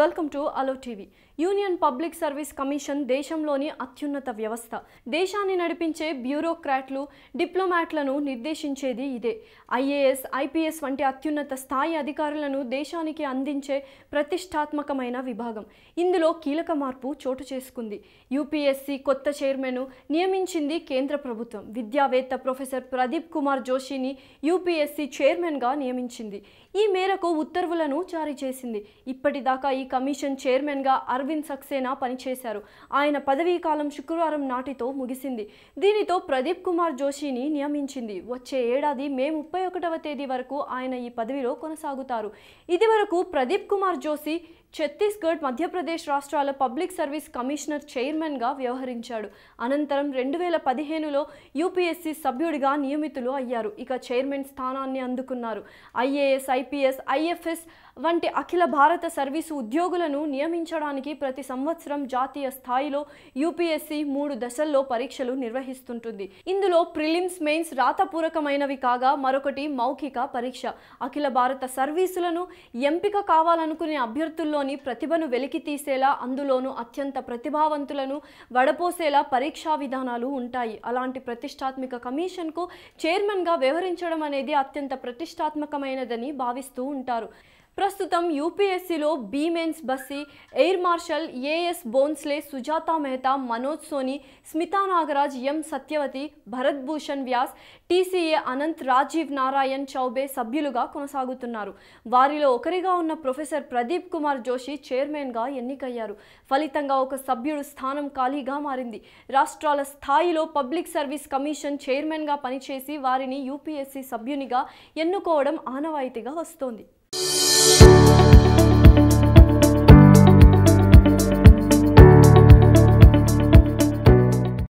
welcome to అలో TV union public service commission దేశంలోని అత్యున్నత వ్యవస్థ దేశాన్ని నడిపించే బ్యూరోక్రాట్లు డిప్లొమాట్లను నిర్దేశించేది ఇదే ఐఏఎస్ ఐపీఎస్ వంటి అత్యున్నత స్థాయి అధికారులను దేశానికి అందించే ప్రతిష్టాత్మకమైన విభాగం ఇందులో కీలక మార్పు చోటు చేసుకుంది యూపీఎస్సీ కొత్త చైర్మన్ నియమించింది కేంద్ర ప్రభుత్వం విద్యావేత్త ప్రొఫెసర్ ప్రదీప్ కుమార్ జోషిని యూపీఎస్సీ చైర్మన్గా నియమించింది ఈ మేరకు ఉత్తర్వులను జారీ చేసింది ఇప్పటిదాకా ఈ కమిషన్ చైర్మన్గా అరవింద్ సక్సేనా పనిచేశారు ఆయన పదవీ కాలం శుక్రవారం నాటితో ముగిసింది దీనితో ప్రదీప్ కుమార్ జోషిని నియమించింది వచ్చే ఏడాది మే ముప్పై ఒకటవ తేదీ వరకు ఆయన ఈ పదవిలో కొనసాగుతారు ఇది వరకు ప్రదీప్ కుమార్ జోషి ఛత్తీస్గఢ్ మధ్యప్రదేశ్ రాష్ట్రాల పబ్లిక్ సర్వీస్ కమిషనర్ చైర్మన్గా వ్యవహరించాడు అనంతరం రెండు వేల పదిహేనులో యూపీఎస్సీ సభ్యుడిగా నియమితులు అయ్యారు ఇక చైర్మన్ స్థానాన్ని అందుకున్నారు ఐఏఎస్ ఐపీఎస్ ఐఎఫ్ఎస్ వంటి అఖిల భారత సర్వీసు ఉద్యోగులను నియమించడానికి ప్రతి సంవత్సరం జాతీయ స్థాయిలో యూపీఎస్సీ మూడు దశల్లో పరీక్షలు నిర్వహిస్తుంటుంది ఇందులో ప్రిలిమ్స్ మెయిన్స్ రాతపూరకమైనవి కాగా మరొకటి మౌఖిక పరీక్ష అఖిల భారత సర్వీసులను ఎంపిక కావాలనుకునే అభ్యర్థుల్లోని ప్రతిభను వెలికితీసేలా అందులోనూ అత్యంత ప్రతిభావంతులను వడపోసేలా పరీక్షా విధానాలు ఉంటాయి అలాంటి ప్రతిష్టాత్మక కమిషన్కు చైర్మన్గా వ్యవహరించడం అనేది అత్యంత ప్రతిష్టాత్మకమైనదని భావిస్తూ ఉంటారు ప్రస్తుతం యూపీఎస్సీలో బీమెన్స్ Bassi air marshal AS Bhonsle Sujata Mehta Manoj Soni Smita Nagaraj M Sathyavathi Bharat Bhushan Vyas TCA Anant Rajiv Narayan Choubey సభ్యులుగా కొనసాగుతున్నారు వారిలో ఒకరిగా ఉన్న ప్రొఫెసర్ ప్రదీప్ కుమార్ జోషి చైర్మన్గా ఎన్నికయ్యారు ఫలితంగా ఒక సభ్యుడు స్థానం ఖాళీగా మారింది రాష్ట్రాల స్థాయిలో పబ్లిక్ సర్వీస్ కమిషన్ చైర్మన్గా పనిచేసి వారిని యూపీఎస్సీ సభ్యునిగా ఎన్నుకోవడం ఆనవాయితీగా వస్తోంది Música